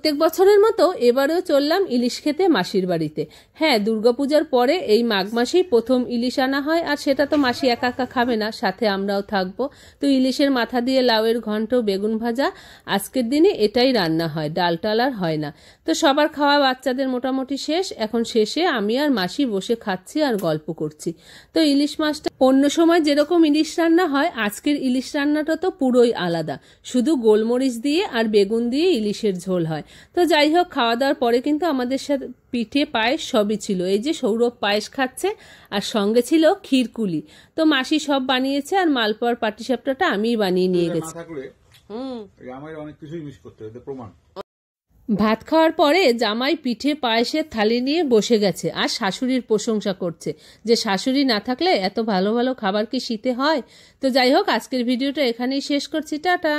প্রত্যেক বছরের মতো এবারেও চললাম ইলিশ খেতে মাসির বাড়িতে হ্যাঁ দুর্গাপূজার পরে এই মাঘ মাসেই প্রথম ইলিশ আনা হয় আর সেটা তো মাসি একা একা খাবে না সাথে আমরাও থাকবো তো ইলিশের মাথা দিয়ে লাউয়ের ঘন্ট বেগুন ভাজা আজকের দিনে এটাই রান্না হয় ডাল টাল আর হয় না তো সবার খাওয়া বাচ্চাদের মোটামুটি শেষ এখন শেষে আমি আর মাসি বসে খাচ্ছি আর গল্প করছি তো ইলিশ মাছটা অন্য সময় যেরকম ইলিশ রান্না হয় আজকের ইলিশ রান্নাটা তো পুরোই আলাদা শুধু গোলমরিচ দিয়ে আর বেগুন দিয়ে ইলিশের ঝোল হয় তো যাই হোক খাওয়া দাওয়ার পরে কিন্তু আমাদের সাথে পিঠে পায়েস সবই ছিল এই যে সৌরভ পায়েস খাচ্ছে আর সঙ্গে ছিল ক্ষীরকুলি তো মাসি সব বানিয়েছে আর মালপোয়ার পাটিসাপটাটা আমিই বানিয়ে নিয়ে গেছি ভাত খাওয়ার পরে জামাই পিঠে পায়েসের থালি নিয়ে বসে গেছে আর শাশুড়ির প্রশংসা করছে যে শাশুড়ি না থাকলে এত ভালো ভালো খাবার কি শীতে হয় তো যাই হোক আজকের ভিডিওটা এখানেই শেষ করছি টাটা